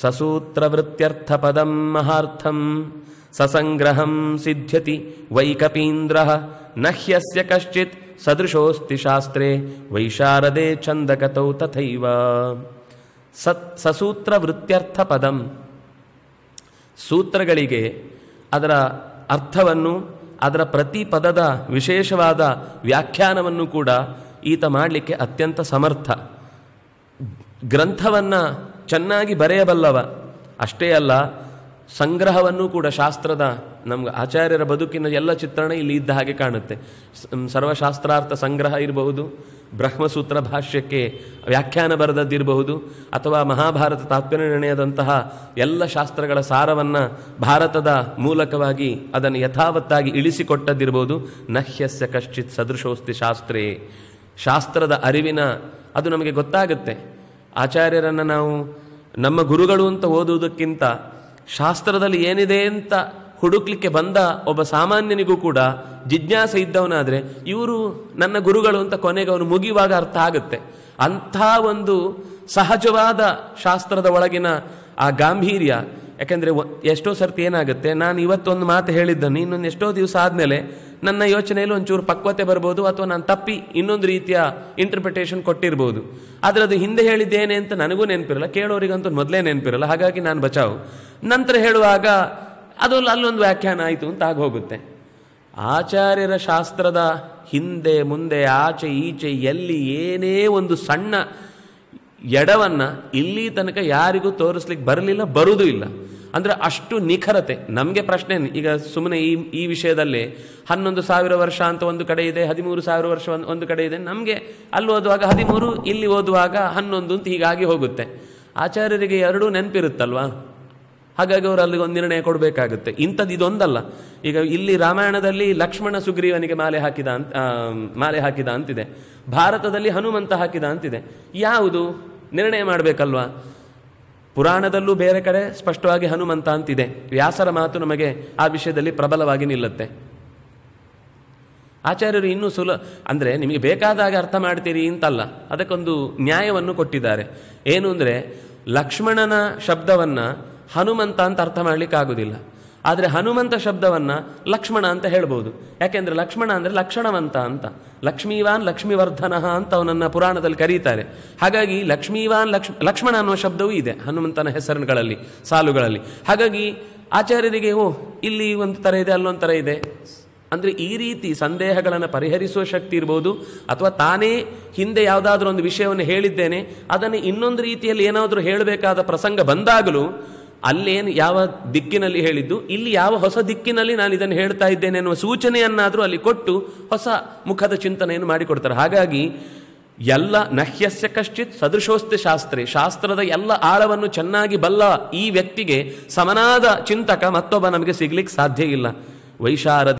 ಸಸೂತ್ರವೃತ್ಯರ್ಥಪದಂ ಮಹಾರ್ಥಂ ಸಸಂಗ್ರಹಂ ಸಿದ್ಧ್ಯತಿ ವೈಕಪೀಂದ್ರ ನಹ್ಯಸ್ಯ ಕಶ್ಚಿತ್ ಸದೃಶೋಸ್ತಿ ಶಾಸ್ತ್ರೇ ವೈಶಾರದೆ ಛಂದಕತೌ ತಥೈವ ಸತ್ ಸಸೂತ್ರ ವೃತ್ಯರ್ಥ ಪದಂ ಸೂತ್ರಗಳಿಗೆ ಅದರ ಅರ್ಥವನ್ನು ಅದರ ಪ್ರತಿ ಪದದ ವಿಶೇಷವಾದ ವ್ಯಾಖ್ಯಾನವನ್ನು ಕೂಡ ಈತ ಮಾಡಲಿಕ್ಕೆ ಅತ್ಯಂತ ಸಮರ್ಥ ಗ್ರಂಥವನ್ನು ಚೆನ್ನಾಗಿ ಬರೆಯಬಲ್ಲವ ಅಷ್ಟೇ ಅಲ್ಲ ಸಂಗ್ರಹವನ್ನು ಕೂಡ ಶಾಸ್ತ್ರದ ನಮ್ಗೆ ಆಚಾರ್ಯರ ಬದುಕಿನ ಎಲ್ಲ ಚಿತ್ರಣ ಇಲ್ಲಿ ಇದ್ದ ಹಾಗೆ ಕಾಣುತ್ತೆ ಸರ್ವಶಾಸ್ತ್ರಾರ್ಥ ಸಂಗ್ರಹ ಇರಬಹುದು ಬ್ರಹ್ಮಸೂತ್ರ ಭಾಷ್ಯಕ್ಕೆ ವ್ಯಾಖ್ಯಾನ ಬರೆದದ್ದಿರಬಹುದು ಅಥವಾ ಮಹಾಭಾರತ ತಾತ್ಪರ್ಯ ನಿರ್ಣಯದಂತಹ ಎಲ್ಲ ಶಾಸ್ತ್ರಗಳ ಸಾರವನ್ನು ಭಾರತದ ಮೂಲಕವಾಗಿ ಅದನ್ನು ಯಥಾವತ್ತಾಗಿ ಇಳಿಸಿಕೊಟ್ಟದ್ದಿರಬಹುದು ನಹ್ಯಸ್ಯ ಕಶ್ಚಿತ್ ಸದೃಶೋಸ್ತಿ ಶಾಸ್ತ್ರೇ ಶಾಸ್ತ್ರದ ಅರಿವಿನ ಅದು ನಮಗೆ ಗೊತ್ತಾಗುತ್ತೆ ಆಚಾರ್ಯರನ್ನು ನಾವು ನಮ್ಮ ಗುರುಗಳು ಅಂತ ಓದುವುದಕ್ಕಿಂತ ಶಾಸ್ತ್ರದಲ್ಲಿ ಏನಿದೆ ಅಂತ ಹುಡುಕ್ಲಿಕ್ಕೆ ಬಂದ ಒಬ್ಬ ಸಾಮಾನ್ಯನಿಗೂ ಕೂಡ ಜಿಜ್ಞಾಸೆ ಇದ್ದವನಾದರೆ ಇವರು ನನ್ನ ಗುರುಗಳು ಅಂತ ಕೊನೆಗೆ ಅವನು ಮುಗಿಯುವಾಗ ಅರ್ಥ ಆಗುತ್ತೆ ಅಂಥ ಒಂದು ಸಹಜವಾದ ಶಾಸ್ತ್ರದ ಒಳಗಿನ ಆ ಗಾಂಭೀರ್ಯ ಯಾಕೆಂದರೆ ಎಷ್ಟೋ ಸರ್ತಿ ಏನಾಗುತ್ತೆ ನಾನು ಇವತ್ತೊಂದು ಮಾತು ಹೇಳಿದ್ದ ಇನ್ನೊಂದು ಎಷ್ಟೋ ದಿವಸ ಆದಮೇಲೆ ನನ್ನ ಯೋಚನೆಯಲ್ಲಿ ಒಂಚೂರು ಪಕ್ವತೆ ಬರ್ಬೋದು ಅಥವಾ ನಾನು ತಪ್ಪಿ ಇನ್ನೊಂದು ರೀತಿಯ ಇಂಟರ್ಪ್ರಿಟೇಷನ್ ಕೊಟ್ಟಿರ್ಬೋದು ಆದರೆ ಅದು ಹಿಂದೆ ಹೇಳಿದ್ದೇನೆ ಅಂತ ನನಗೂ ನೆನಪಿರಲ್ಲ ಕೇಳೋರಿಗಂತೂ ಮೊದಲೇ ನೆನಪಿರಲ್ಲ ಹಾಗಾಗಿ ನಾನು ಬಚಾವು ನಂತರ ಹೇಳುವಾಗ ಅದು ಅಲ್ಲೊಂದು ವ್ಯಾಖ್ಯಾನ ಆಯಿತು ಅಂತ ಆಗೋಗುತ್ತೆ ಆಚಾರ್ಯರ ಶಾಸ್ತ್ರದ ಹಿಂದೆ ಮುಂದೆ ಆಚೆ ಈಚೆ ಎಲ್ಲಿ ಏನೇ ಒಂದು ಸಣ್ಣ ಎಡವನ್ನು ಇಲ್ಲಿ ತನಕ ಯಾರಿಗೂ ತೋರಿಸ್ಲಿಕ್ಕೆ ಬರಲಿಲ್ಲ ಬರುವುದೂ ಇಲ್ಲ ಅಂದರೆ ಅಷ್ಟು ನಿಖರತೆ ನಮಗೆ ಪ್ರಶ್ನೆ ಈಗ ಸುಮ್ಮನೆ ಈ ಈ ವಿಷಯದಲ್ಲಿ ಹನ್ನೊಂದು ಸಾವಿರ ವರ್ಷ ಅಂತ ಒಂದು ಕಡೆ ಇದೆ ಹದಿಮೂರು ಸಾವಿರ ವರ್ಷ ಒಂದು ಕಡೆ ಇದೆ ನಮಗೆ ಅಲ್ಲಿ ಓದುವಾಗ ಹದಿಮೂರು ಇಲ್ಲಿ ಓದುವಾಗ ಹನ್ನೊಂದು ಅಂತ ಹೀಗಾಗಿ ಹೋಗುತ್ತೆ ಆಚಾರ್ಯರಿಗೆ ಎರಡೂ ನೆನಪಿರುತ್ತಲ್ವಾ ಹಾಗಾಗಿ ಅವರು ಅಲ್ಲಿಗೆ ಒಂದು ನಿರ್ಣಯ ಕೊಡಬೇಕಾಗುತ್ತೆ ಇಂಥದ್ದು ಇದೊಂದಲ್ಲ ಈಗ ಇಲ್ಲಿ ರಾಮಾಯಣದಲ್ಲಿ ಲಕ್ಷ್ಮಣ ಸುಗ್ರೀವನಿಗೆ ಮಾಲೆ ಹಾಕಿದ ಅಂತ ಮಾಲೆ ಹಾಕಿದ ಅಂತಿದೆ ಭಾರತದಲ್ಲಿ ಹನುಮಂತ ಹಾಕಿದ ಅಂತಿದೆ ಯಾವುದು ನಿರ್ಣಯ ಮಾಡಬೇಕಲ್ವಾ ಪುರಾಣದಲ್ಲೂ ಬೇರೆ ಕಡೆ ಸ್ಪಷ್ಟವಾಗಿ ಹನುಮಂತ ಅಂತಿದೆ ವ್ಯಾಸರ ಮಾತು ನಮಗೆ ಆ ವಿಷಯದಲ್ಲಿ ಪ್ರಬಲವಾಗಿ ನಿಲ್ಲುತ್ತೆ ಆಚಾರ್ಯರು ಇನ್ನೂ ಸುಲ ಅಂದರೆ ನಿಮಗೆ ಬೇಕಾದಾಗ ಅರ್ಥ ಮಾಡ್ತೀರಿ ಅಂತಲ್ಲ ಅದಕ್ಕೊಂದು ನ್ಯಾಯವನ್ನು ಕೊಟ್ಟಿದ್ದಾರೆ ಏನು ಅಂದರೆ ಲಕ್ಷ್ಮಣನ ಶಬ್ದವನ್ನು ಹನುಮಂತ ಅಂತ ಅರ್ಥ ಮಾಡಲಿಕ್ಕಾಗುದಿಲ್ಲ ಆದರೆ ಹನುಮಂತ ಶಬ್ದವನ್ನು ಲಕ್ಷ್ಮಣ ಅಂತ ಹೇಳ್ಬೋದು ಯಾಕೆಂದರೆ ಲಕ್ಷ್ಮಣ ಅಂದರೆ ಲಕ್ಷಣವಂತ ಅಂತ ಲಕ್ಷ್ಮೀವಾನ್ ಲಕ್ಷ್ಮೀವರ್ಧನ ಅಂತ ಅವನನ್ನು ಪುರಾಣದಲ್ಲಿ ಕರೀತಾರೆ ಹಾಗಾಗಿ ಲಕ್ಷ್ಮೀವಾನ್ ಲಕ್ಷ್ಮ ಲಕ್ಷ್ಮಣ ಅನ್ನುವ ಶಬ್ದವೂ ಇದೆ ಹನುಮಂತನ ಹೆಸರುಗಳಲ್ಲಿ ಸಾಲುಗಳಲ್ಲಿ ಹಾಗಾಗಿ ಆಚಾರ್ಯರಿಗೆ ಓ ಇಲ್ಲಿ ಒಂದು ಥರ ಇದೆ ಅಲ್ಲೊಂದು ಥರ ಇದೆ ಅಂದರೆ ಈ ರೀತಿ ಸಂದೇಹಗಳನ್ನು ಪರಿಹರಿಸುವ ಶಕ್ತಿ ಇರ್ಬೋದು ಅಥವಾ ತಾನೇ ಹಿಂದೆ ಯಾವುದಾದ್ರೂ ಒಂದು ವಿಷಯವನ್ನು ಹೇಳಿದ್ದೇನೆ ಅದನ್ನು ಇನ್ನೊಂದು ರೀತಿಯಲ್ಲಿ ಏನಾದರೂ ಹೇಳಬೇಕಾದ ಪ್ರಸಂಗ ಬಂದಾಗಲೂ ಅಲ್ಲೇನು ಯಾವ ದಿಕ್ಕಿನಲ್ಲಿ ಹೇಳಿದ್ದು ಇಲ್ಲಿ ಯಾವ ಹೊಸ ದಿಕ್ಕಿನಲ್ಲಿ ನಾನು ಇದನ್ನು ಹೇಳ್ತಾ ಇದ್ದೇನೆ ಎನ್ನುವ ಸೂಚನೆಯನ್ನಾದರೂ ಅಲ್ಲಿ ಕೊಟ್ಟು ಹೊಸ ಮುಖದ ಚಿಂತನೆಯನ್ನು ಮಾಡಿಕೊಡ್ತಾರೆ ಹಾಗಾಗಿ ಎಲ್ಲ ನಹ್ಯಸ್ಯ ಕಶ್ಚಿತ್ ಸದೃಶೋಸ್ತಿ ಶಾಸ್ತ್ರಿ ಶಾಸ್ತ್ರದ ಎಲ್ಲ ಆಳವನ್ನು ಚೆನ್ನಾಗಿ ಬಲ್ಲ ಈ ವ್ಯಕ್ತಿಗೆ ಸಮನಾದ ಚಿಂತಕ ಮತ್ತೊಬ್ಬ ನಮಗೆ ಸಿಗ್ಲಿಕ್ಕೆ ಸಾಧ್ಯ ಇಲ್ಲ ವೈಶಾರದ